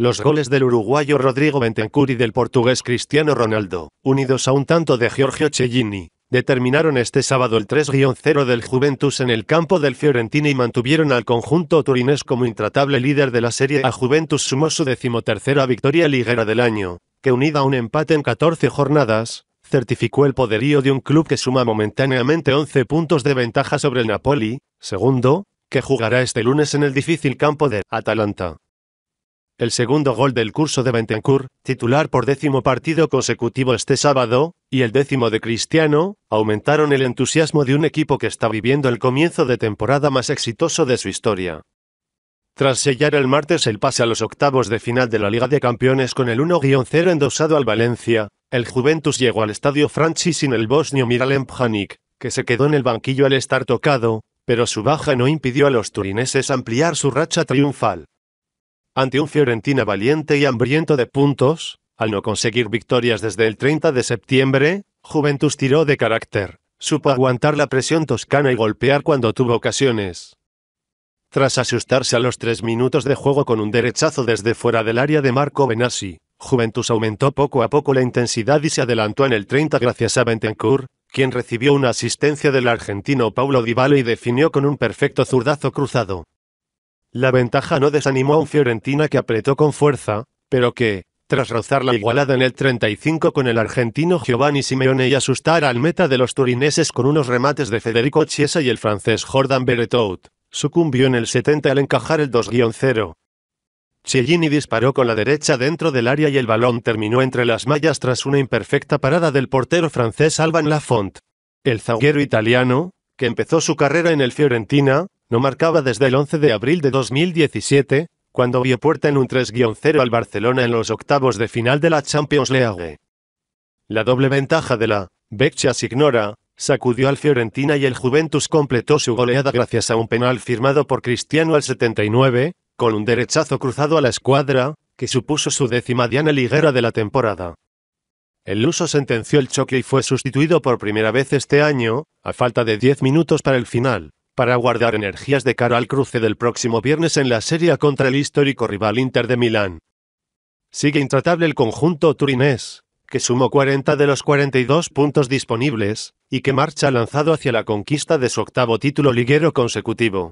Los goles del uruguayo Rodrigo Bentencur y del portugués Cristiano Ronaldo, unidos a un tanto de Giorgio Cellini, determinaron este sábado el 3-0 del Juventus en el campo del Fiorentina y mantuvieron al conjunto turinés como intratable líder de la Serie A. Juventus sumó su decimotercera victoria liguera del año, que unida a un empate en 14 jornadas, certificó el poderío de un club que suma momentáneamente 11 puntos de ventaja sobre el Napoli, segundo, que jugará este lunes en el difícil campo de Atalanta. El segundo gol del curso de Bentancur, titular por décimo partido consecutivo este sábado, y el décimo de Cristiano, aumentaron el entusiasmo de un equipo que está viviendo el comienzo de temporada más exitoso de su historia. Tras sellar el martes el pase a los octavos de final de la Liga de Campeones con el 1-0 endosado al Valencia, el Juventus llegó al estadio Franchi sin el bosnio Miralem Pjanic, que se quedó en el banquillo al estar tocado, pero su baja no impidió a los turineses ampliar su racha triunfal ante un Fiorentina valiente y hambriento de puntos, al no conseguir victorias desde el 30 de septiembre, Juventus tiró de carácter, supo aguantar la presión toscana y golpear cuando tuvo ocasiones. Tras asustarse a los tres minutos de juego con un derechazo desde fuera del área de Marco Benassi, Juventus aumentó poco a poco la intensidad y se adelantó en el 30 gracias a Bentancur, quien recibió una asistencia del argentino Paulo Dybala y definió con un perfecto zurdazo cruzado. La ventaja no desanimó a un Fiorentina que apretó con fuerza, pero que, tras rozar la igualada en el 35 con el argentino Giovanni Simeone y asustar al meta de los turineses con unos remates de Federico Chiesa y el francés Jordan Beretout, sucumbió en el 70 al encajar el 2-0. Cellini disparó con la derecha dentro del área y el balón terminó entre las mallas tras una imperfecta parada del portero francés Alban Lafont. El zaguero italiano, que empezó su carrera en el Fiorentina, no marcaba desde el 11 de abril de 2017, cuando vio puerta en un 3-0 al Barcelona en los octavos de final de la Champions League. La doble ventaja de la Vecchia Signora sacudió al Fiorentina y el Juventus completó su goleada gracias a un penal firmado por Cristiano al 79, con un derechazo cruzado a la escuadra, que supuso su décima diana liguera de la temporada. El luso sentenció el choque y fue sustituido por primera vez este año, a falta de 10 minutos para el final para guardar energías de cara al cruce del próximo viernes en la serie contra el histórico rival Inter de Milán. Sigue intratable el conjunto turinés, que sumó 40 de los 42 puntos disponibles, y que marcha lanzado hacia la conquista de su octavo título liguero consecutivo.